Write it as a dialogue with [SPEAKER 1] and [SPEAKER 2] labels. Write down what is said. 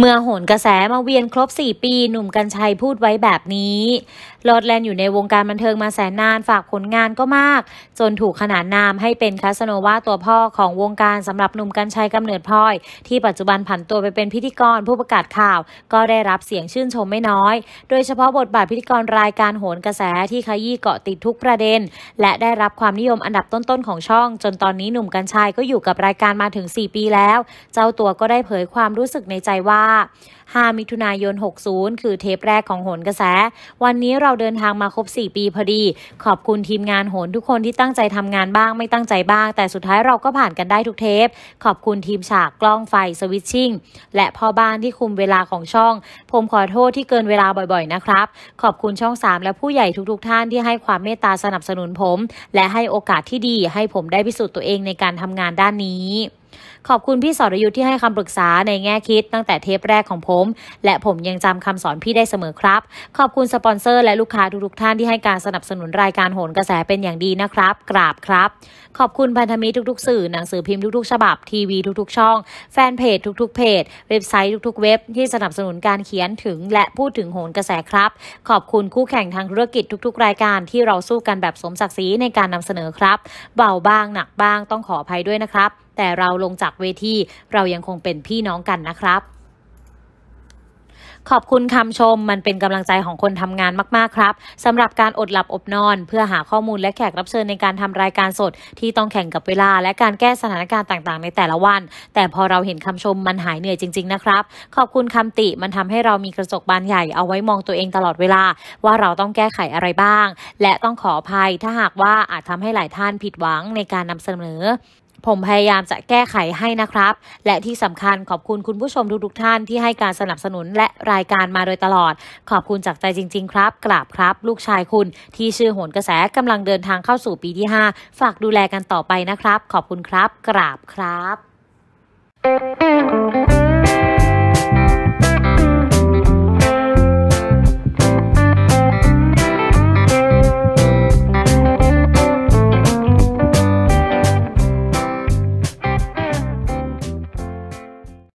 [SPEAKER 1] เมื่อโหนกระแสมาเวียนครบ 4 ปีหนุ่มกัญชัยพูดไว้แบบนี้ลอดแลนอยู่ในวงการบันเทิงมาแสนนานฝากผลงานก็มาก จนถูกขนานนามให้เป็นคาสโนวาตัวพ่อของวงการสำหรับหนุ่มกัญชัยกำเนิดพลอย ที่ปัจจุบันผันตัวไปเป็นพิธีกรผู้ประกาศข่าว ก็ได้รับเสียงชื่นชมไม่น้อย โดยเฉพาะบทบาทพิธีกรรายการโหนกระแสที่ขยี้เกาะติดทุกประเด็น และได้รับความนิยมอันดับต้นๆของช่อง จนตอนนี้หนุ่มกัญชัยก็อยู่กับรายการมาถึง 4 ปีแล้ว เจ้าตัวก็ได้เผยความรู้สึกในใจว่าา5มิถุนายน 60 คือเทปแรกของโหนกระแส วันนี้เราเดินทางมาครบ 4 ปีพอดี ขอบคุณทีมงานโหนทุกคนที่ตั้งใจทำงานบ้างไม่ตั้งใจบ้าง แต่สุดท้ายเราก็ผ่านกันได้ทุกเทป ขอบคุณทีมฉากกล้องไฟ สวิตชิ่ง และพ่อบ้านที่คุมเวลาของช่อง ผมขอโทษที่เกินเวลาบ่อยๆนะครับ ขอบคุณช่อง 3 และผู้ใหญ่ทุกๆท่านที่ให้ความเมตตาสนับสนุนผม และให้โอกาสที่ดี ให้ผมได้พิสูจน์ตัวเองในการทำงานด้านนี้ขอบคุณพี่สรยุทธ์ที่ให้คำปรึกษาในแง่คิดตั้งแต่เทปแรกของผม และผมยังจำคำสอนพี่ได้เสมอครับ ขอบคุณสปอนเซอร์และลูกค้าทุกๆท่าน ที่ให้การสนับสนุนรายการโหนกระแสเป็นอย่างดีนะครับ กราบครับ ขอบคุณพันธมิตรทุกๆสื่อหนังสือพิมพ์ทุกๆฉบับ ทีวีทุกๆช่อง แฟนเพจทุกๆเพจเว็บไซต์ทุกๆเว็บที่สนับสนุนการเขียนถึง และพูดถึงโหนกระแสครับ ขอบคุณคู่แข่งทางธุรกิจทุกๆ รายการที่เราสู้กันแบบสมศักดิ์ศรีในการนำเสนอครับ เบาบ้าง หนักบ้างต้องขออภัยด้วยนะครับแต่เราลงจากเวทีเรายังคงเป็นพี่น้องกันนะครับ ขอบคุณคำชมมันเป็นกำลังใจของคนทำงานมาก ๆ ครับสำหรับการอดหลับอบนอน เพื่อหาข้อมูลและแขกรับเชิญในการทำรายการสดที่ต้องแข่งกับเวลาและการแก้สถานการณ์ต่าง ๆ ในแต่ละวัน แต่พอเราเห็นคำชมมันหายเหนื่อยจริง ๆ นะครับ ขอบคุณคำติมันทำให้เรามีกระจกบานใหญ่เอาไว้มองตัวเองตลอดเวลาว่าเราต้องแก้ไขอะไรบ้าง และต้องขออภัย ถ้าหากว่าอาจทำให้หลายท่านผิดหวังในการนำเสนอผมพยายามจะแก้ไขให้นะครับ และที่สำคัญขอบคุณคุณผู้ชมทุกๆท่านที่ให้การสนับสนุนและรายการมาโดยตลอด ขอบคุณจากใจจริง ๆ ครับ กราบครับ ลูกชายคุณ ที่ชื่อโหนกระแสกำลังเดินทางเข้าสู่ปีที่ 5 ฝากดูแลกันต่อไปนะครับ ขอบคุณครับ กราบครับ